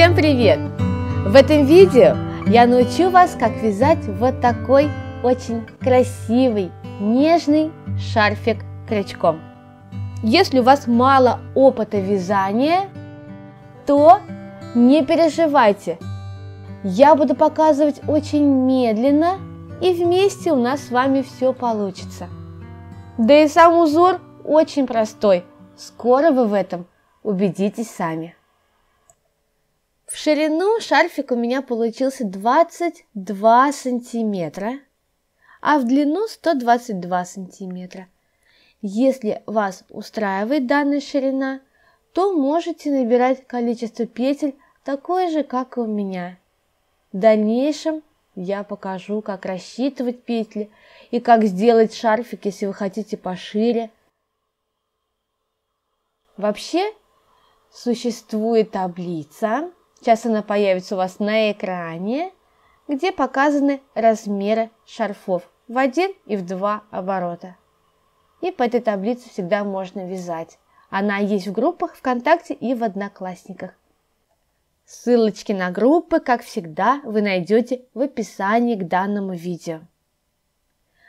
Всем привет! В этом видео я научу вас, как вязать вот такой очень красивый, нежный шарфик крючком. Если у вас мало опыта вязания, то не переживайте. Я буду показывать очень медленно, и вместе у нас с вами все получится. Да и сам узор очень простой. Скоро вы в этом убедитесь сами. В ширину шарфик у меня получился 22 сантиметра, а в длину 122 сантиметра. Если вас устраивает данная ширина, то можете набирать количество петель такое же, как и у меня. В дальнейшем я покажу, как рассчитывать петли и как сделать шарфик, если вы хотите пошире. Вообще существует таблица, Сейчас она появится у вас на экране, где показаны размеры шарфов в один и в два оборота. И по этой таблице всегда можно вязать. Она есть в группах ВКонтакте и в Одноклассниках. Ссылочки на группы, как всегда, вы найдете в описании к данному видео.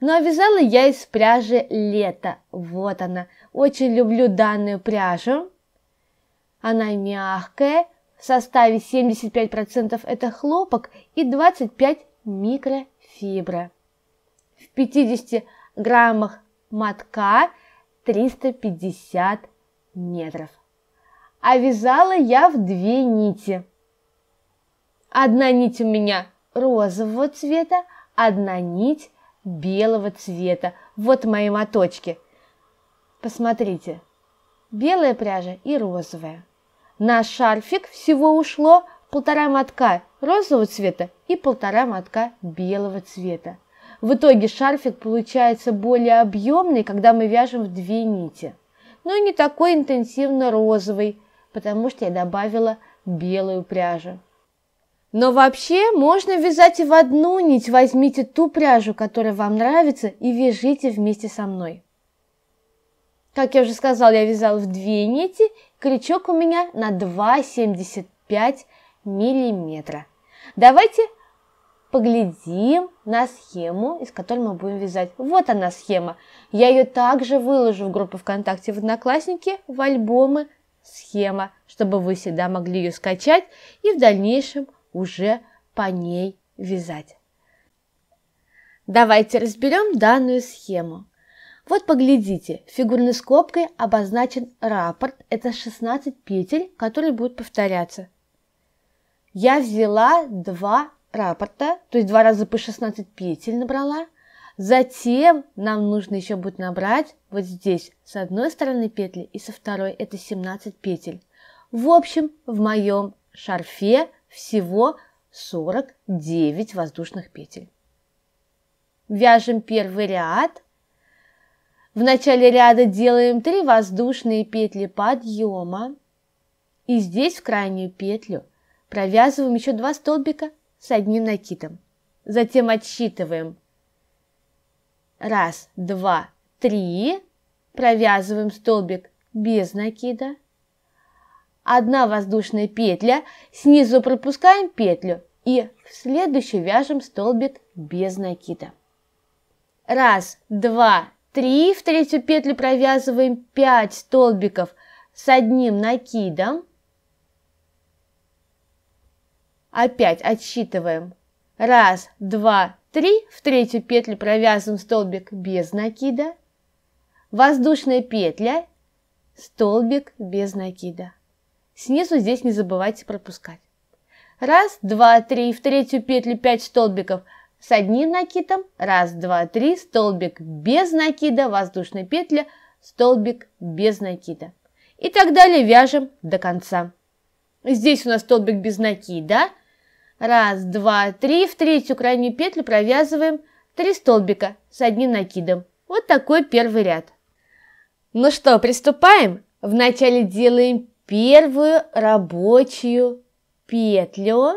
Ну а вязала я из пряжи лето. Вот она. Очень люблю данную пряжу. Она мягкая, в составе 75% это хлопок и 25 микрофибра. В 50 граммах матка 350 метров. А вязала я в две нити. Одна нить у меня розового цвета, одна нить белого цвета. Вот мои моточки. Посмотрите, белая пряжа и розовая. На шарфик всего ушло полтора мотка розового цвета и полтора мотка белого цвета. В итоге шарфик получается более объемный, когда мы вяжем в две нити. Но и не такой интенсивно розовый, потому что я добавила белую пряжу. Но вообще можно вязать и в одну нить, возьмите ту пряжу, которая вам нравится, и вяжите вместе со мной. Как я уже сказал, я вязала в две нити, крючок у меня на 2,75 миллиметра. Давайте поглядим на схему, из которой мы будем вязать. Вот она схема. Я ее также выложу в группу ВКонтакте в Одноклассники, в альбомы схема, чтобы вы всегда могли ее скачать и в дальнейшем уже по ней вязать. Давайте разберем данную схему. Вот поглядите, фигурной скобкой обозначен раппорт, это 16 петель, которые будут повторяться. Я взяла два раппорта, то есть два раза по 16 петель набрала. Затем нам нужно еще будет набрать вот здесь с одной стороны петли и со второй, это 17 петель. В общем, в моем шарфе всего 49 воздушных петель. Вяжем первый ряд, в начале ряда делаем 3 воздушные петли подъема. И здесь в крайнюю петлю провязываем еще 2 столбика с одним накидом. Затем отсчитываем. Раз, два, три. Провязываем столбик без накида. Одна воздушная петля. Снизу пропускаем петлю и в следующую вяжем столбик без накида. Раз, два, 3 в третью петлю провязываем 5 столбиков с одним накидом. Опять отсчитываем. Раз, два, три. В третью петлю провязываем столбик без накида. Воздушная петля, столбик без накида. Снизу здесь не забывайте пропускать. Раз, два, три. В третью петлю 5 столбиков – с одним накидом, раз, два, три, столбик без накида, воздушная петля, столбик без накида. И так далее вяжем до конца. Здесь у нас столбик без накида. Раз, два, три, в третью крайнюю петлю провязываем три столбика с одним накидом. Вот такой первый ряд. Ну что, приступаем? Вначале делаем первую рабочую петлю.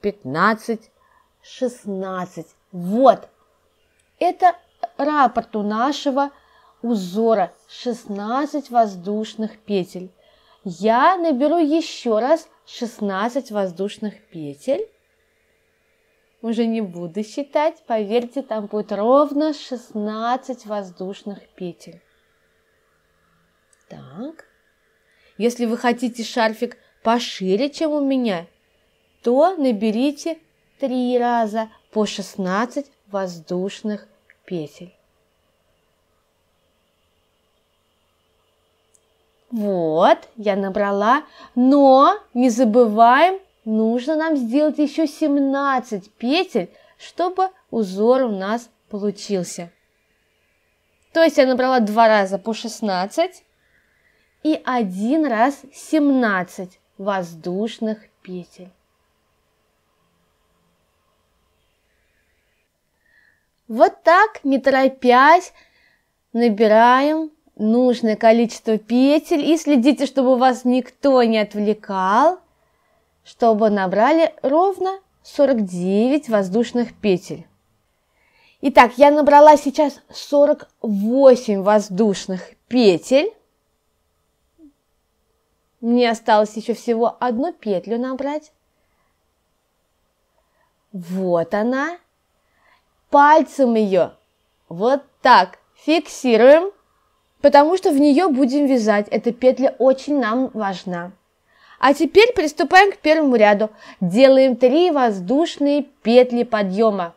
пятнадцать, шестнадцать, Вот, это рапорт у нашего узора шестнадцать воздушных петель. Я наберу еще раз шестнадцать воздушных петель. Уже не буду считать, поверьте, там будет ровно 16 воздушных петель. Так. Если вы хотите шарфик пошире, чем у меня, то наберите три раза по 16 воздушных петель. Вот, я набрала, но не забываем, нужно нам сделать еще 17 петель, чтобы узор у нас получился. То есть я набрала два раза по 16 и один раз 17 воздушных петель. Вот так, не торопясь, набираем нужное количество петель и следите, чтобы вас никто не отвлекал, чтобы набрали ровно 49 воздушных петель. Итак, я набрала сейчас 48 воздушных петель. Мне осталось еще всего одну петлю набрать. Вот она пальцем ее. Вот так. Фиксируем, потому что в нее будем вязать. Эта петля очень нам важна. А теперь приступаем к первому ряду. Делаем 3 воздушные петли подъема.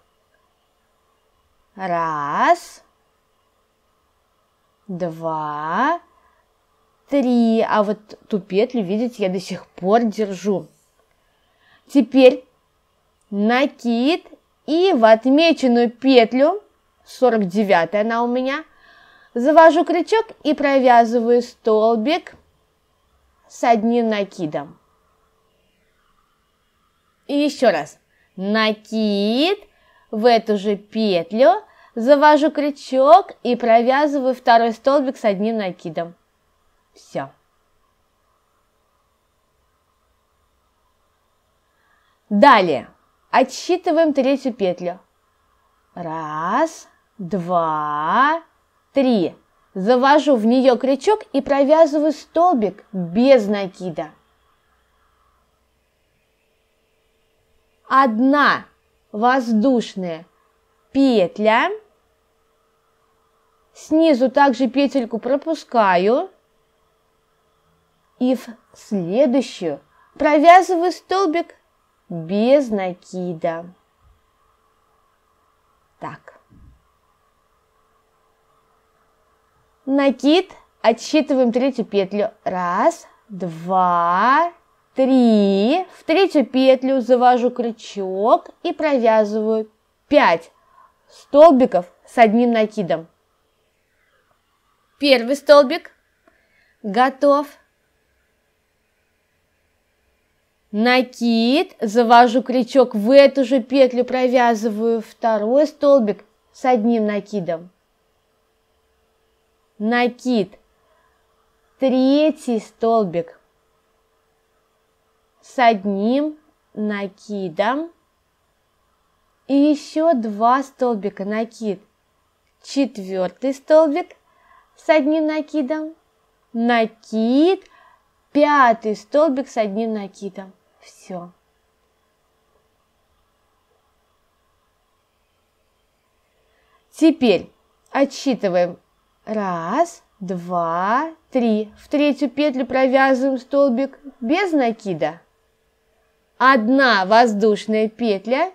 Раз, два, три. А вот ту петлю, видите, я до сих пор держу. Теперь накид и в отмеченную петлю, 49 она у меня, завожу крючок и провязываю столбик с одним накидом. И еще раз. Накид в эту же петлю, завожу крючок и провязываю второй столбик с одним накидом. Все. Далее. Отсчитываем третью петлю. Раз, два, три. Завожу в нее крючок и провязываю столбик без накида. Одна воздушная петля. Снизу также петельку пропускаю. И в следующую провязываю столбик без накида. Так. Накид. Отсчитываем третью петлю. Раз, два, три. В третью петлю завожу крючок и провязываю пять столбиков с одним накидом. Первый столбик готов. накид, завожу крючок в эту же петлю, провязываю второй столбик с одним накидом, накид, третий столбик с одним накидом и еще два столбика накид, четвертый столбик с одним накидом, накид, пятый столбик с одним накидом все. Теперь отсчитываем. Раз, два, три. В третью петлю провязываем столбик без накида. Одна воздушная петля.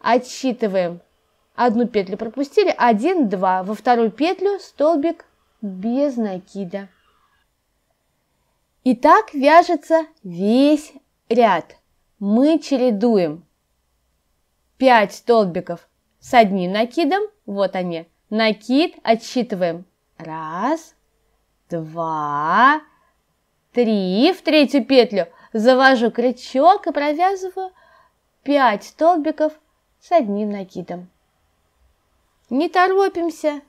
Отсчитываем. Одну петлю пропустили. Один, два. Во вторую петлю столбик без накида. И так вяжется весь ряд. Мы чередуем 5 столбиков с одним накидом, вот они, накид отсчитываем. Раз, два, три. В третью петлю завожу крючок и провязываю 5 столбиков с одним накидом. Не торопимся.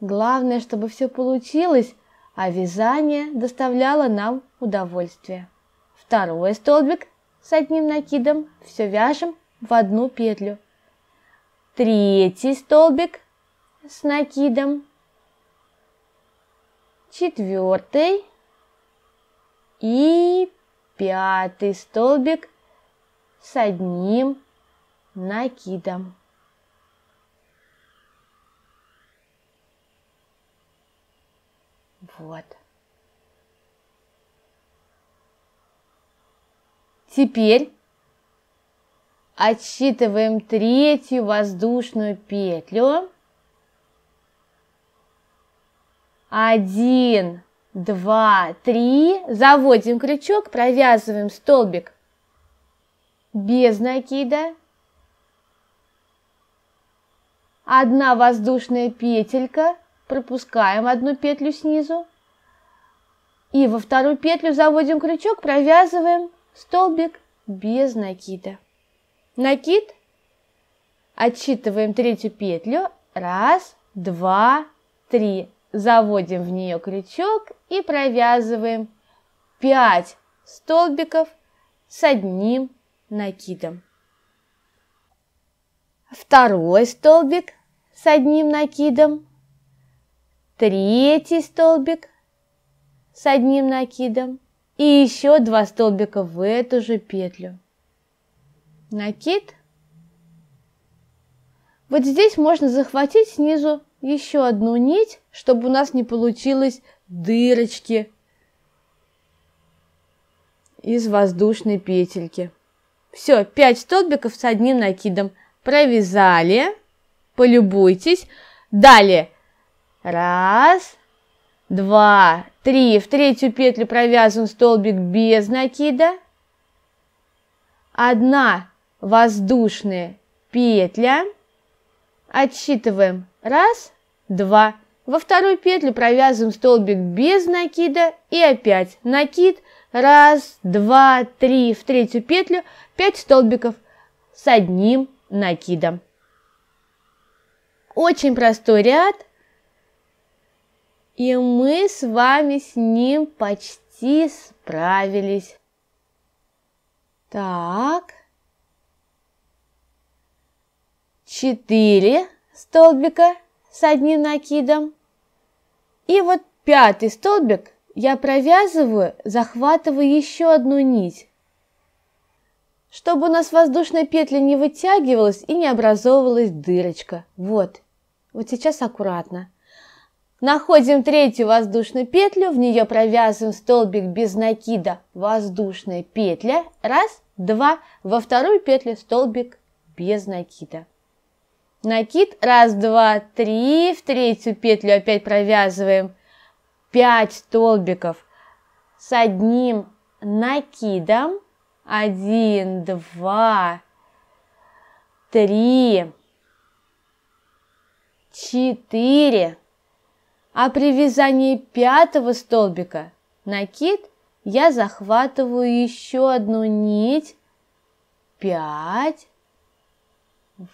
Главное, чтобы все получилось, а вязание доставляло нам удовольствие второй столбик с одним накидом все вяжем в одну петлю. Третий столбик с накидом, четвертый и пятый столбик с одним накидом. Вот. Теперь отсчитываем третью воздушную петлю. Один, два, три. Заводим крючок, провязываем столбик без накида. Одна воздушная петелька, пропускаем одну петлю снизу. И во вторую петлю заводим крючок, провязываем Столбик без накида. Накид. Отсчитываем третью петлю. Раз, два, три. Заводим в нее крючок и провязываем 5 столбиков с одним накидом. Второй столбик с одним накидом. Третий столбик с одним накидом и еще два столбика в эту же петлю. Накид. Вот здесь можно захватить снизу еще одну нить, чтобы у нас не получилось дырочки из воздушной петельки. Все, 5 столбиков с одним накидом провязали. Полюбуйтесь. Далее. Раз, два, 3. В третью петлю провязан столбик без накида. 1 воздушная петля. Отсчитываем. Раз, два. Во вторую петлю провязываем столбик без накида и опять накид. Раз, два, три. В третью петлю 5 столбиков с одним накидом. Очень простой ряд – и мы с вами с ним почти справились. Так. Четыре столбика с одним накидом. И вот пятый столбик я провязываю, захватывая еще одну нить. Чтобы у нас воздушная петля не вытягивалась и не образовывалась дырочка. Вот. Вот сейчас аккуратно. Находим третью воздушную петлю, в нее провязываем столбик без накида, воздушная петля, раз, два, во вторую петлю столбик без накида. Накид, раз, два, три, в третью петлю опять провязываем 5 столбиков с одним накидом, один, два, три, четыре, а при вязании пятого столбика накид я захватываю еще одну нить, пять,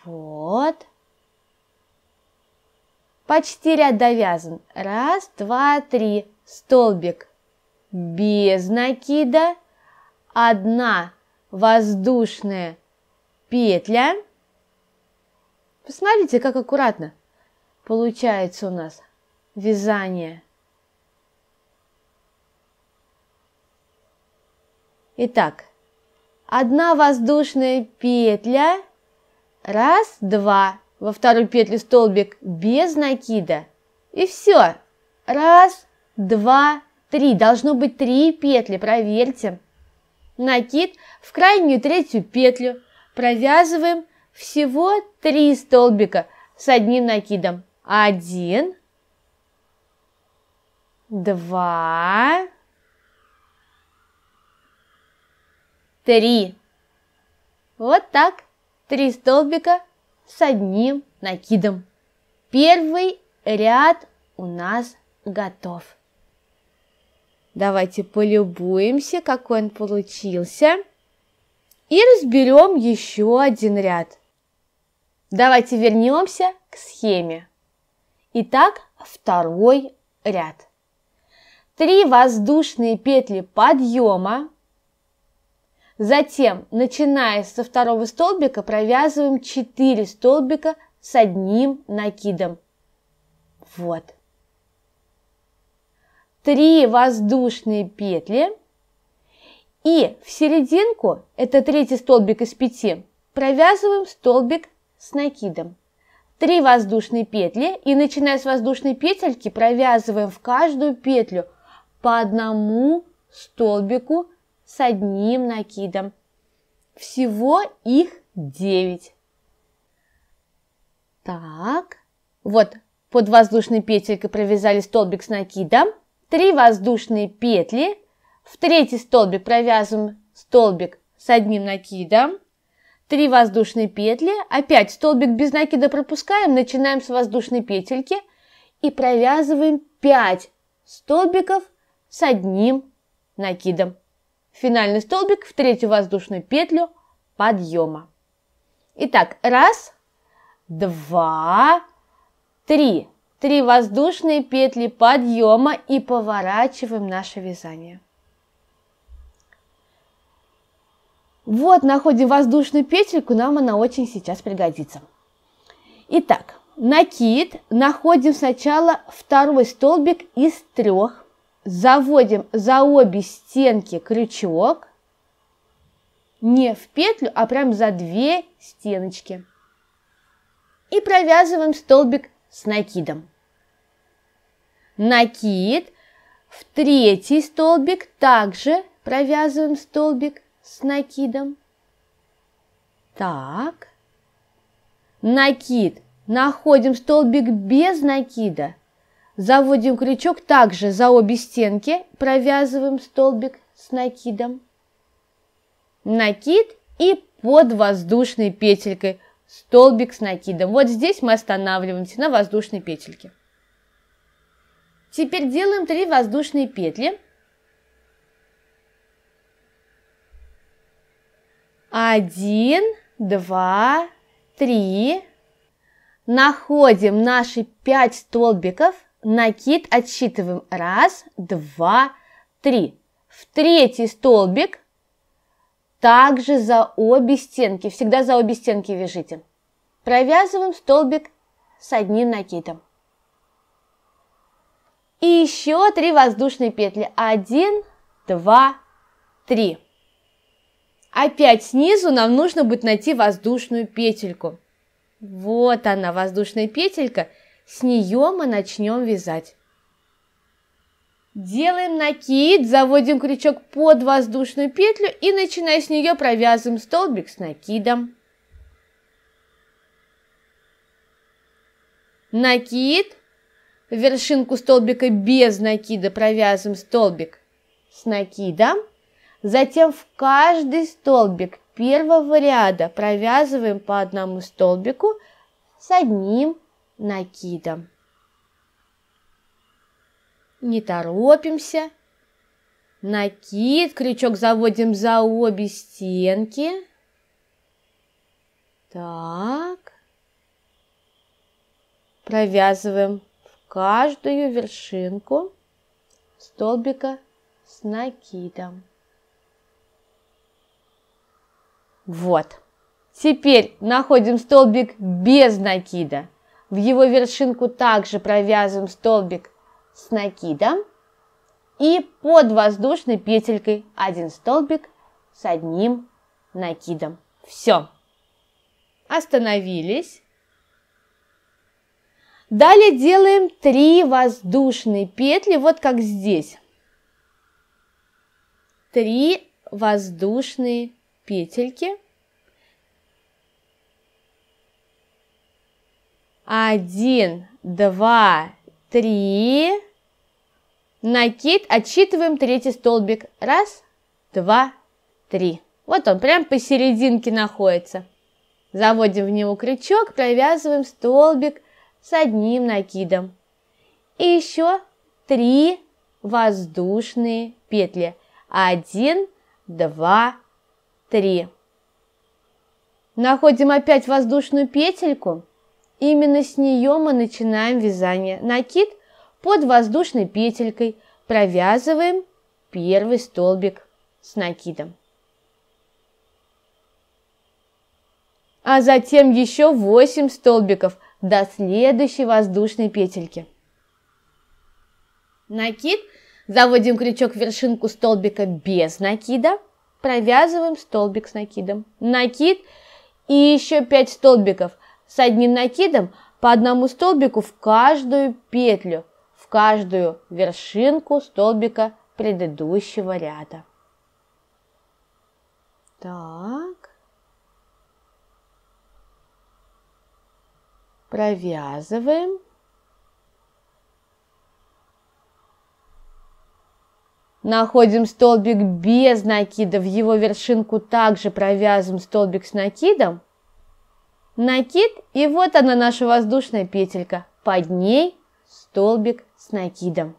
вот, почти ряд довязан, раз, два, три, столбик без накида, одна воздушная петля. Посмотрите, как аккуратно получается у нас вязание. Итак, одна воздушная петля, раз, два, во вторую петлю столбик без накида, и все. Раз, два, три, должно быть три петли, проверьте. Накид в крайнюю третью петлю, провязываем всего три столбика с одним накидом. Один, два, три. Вот так, три столбика с одним накидом. Первый ряд у нас готов. Давайте полюбуемся, какой он получился. И разберем еще один ряд. Давайте вернемся к схеме. Итак, второй ряд. 3 воздушные петли подъема, затем, начиная со второго столбика, провязываем 4 столбика с одним накидом. Вот. 3 воздушные петли и в серединку, это третий столбик из 5, провязываем столбик с накидом. 3 воздушные петли и начиная с воздушной петельки провязываем в каждую петлю – по одному столбику с одним накидом. Всего их 9. Так, вот под воздушной петелькой провязали столбик с накидом, 3 воздушные петли, в третий столбик провязываем столбик с одним накидом, 3 воздушные петли, опять столбик без накида пропускаем, начинаем с воздушной петельки и провязываем 5 столбиков с одним накидом. Финальный столбик в третью воздушную петлю подъема. Итак, раз, два, три. Три воздушные петли подъема и поворачиваем наше вязание. Вот находим воздушную петельку, нам она очень сейчас пригодится. Итак, накид находим сначала второй столбик из трех заводим за обе стенки крючок, не в петлю, а прям за две стеночки. И провязываем столбик с накидом. Накид в третий столбик также провязываем столбик с накидом. Так. Накид. Находим столбик без накида – Заводим крючок также за обе стенки, провязываем столбик с накидом. Накид и под воздушной петелькой столбик с накидом. Вот здесь мы останавливаемся на воздушной петельке. Теперь делаем 3 воздушные петли. Один, два, три. Находим наши 5 столбиков – Накид отсчитываем. Раз, два, три. В третий столбик также за обе стенки. Всегда за обе стенки вяжите. Провязываем столбик с одним накидом. И еще три воздушные петли. Один, два, три. Опять снизу нам нужно будет найти воздушную петельку. Вот она, воздушная петелька. С нее мы начнем вязать. Делаем накид, заводим крючок под воздушную петлю и, начиная с нее, провязываем столбик с накидом. Накид, вершинку столбика без накида провязываем столбик с накидом. Затем в каждый столбик первого ряда провязываем по одному столбику с одним накидом. Не торопимся. Накид, крючок заводим за обе стенки. Так. Провязываем в каждую вершинку столбика с накидом. Вот. Теперь находим столбик без накида. В его вершинку также провязываем столбик с накидом и под воздушной петелькой один столбик с одним накидом. Все. Остановились. Далее делаем 3 воздушные петли, вот как здесь. 3 воздушные петельки. Один, два, три. Накид. Отсчитываем третий столбик. Раз, два, три. Вот он прям посерединке находится. Заводим в него крючок, провязываем столбик с одним накидом. И еще три воздушные петли. Один, два, три. Находим опять воздушную петельку – Именно с нее мы начинаем вязание. Накид под воздушной петелькой провязываем первый столбик с накидом. А затем еще 8 столбиков до следующей воздушной петельки. Накид. Заводим крючок в вершинку столбика без накида. Провязываем столбик с накидом. Накид и еще 5 столбиков – с одним накидом по одному столбику в каждую петлю, в каждую вершинку столбика предыдущего ряда. Так. Провязываем. Находим столбик без накида, в его вершинку также провязываем столбик с накидом – накид, и вот она наша воздушная петелька. Под ней столбик с накидом.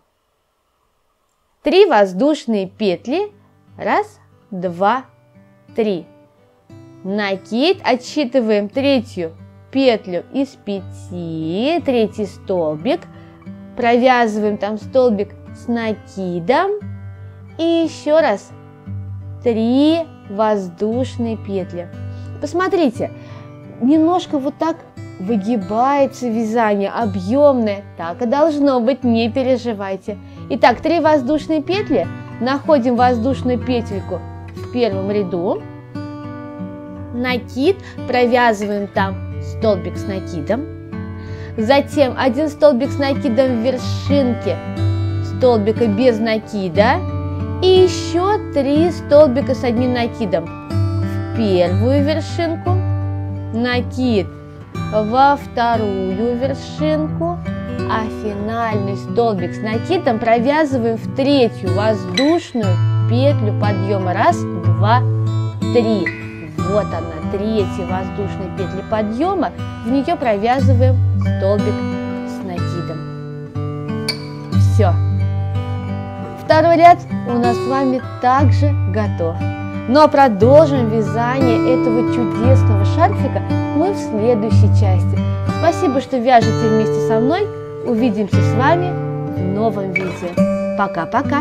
Три воздушные петли. Раз, два, три. Накид отсчитываем третью петлю из пяти, третий столбик. Провязываем там столбик с накидом. И еще раз три воздушные петли. Посмотрите, немножко вот так выгибается вязание, объемное. Так и должно быть, не переживайте. Итак, 3 воздушные петли. Находим воздушную петельку в первом ряду. Накид, провязываем там столбик с накидом. Затем один столбик с накидом в вершинке столбика без накида. И еще три столбика с одним накидом в первую вершинку, накид во вторую вершинку, а финальный столбик с накидом провязываем в третью воздушную петлю подъема. Раз, два, три. Вот она, третья воздушная петля подъема. В нее провязываем столбик с накидом. Все. Второй ряд у нас с вами также готов. Ну а продолжим вязание этого чудесного шарфика мы в следующей части. Спасибо, что вяжете вместе со мной. Увидимся с вами в новом видео. Пока-пока!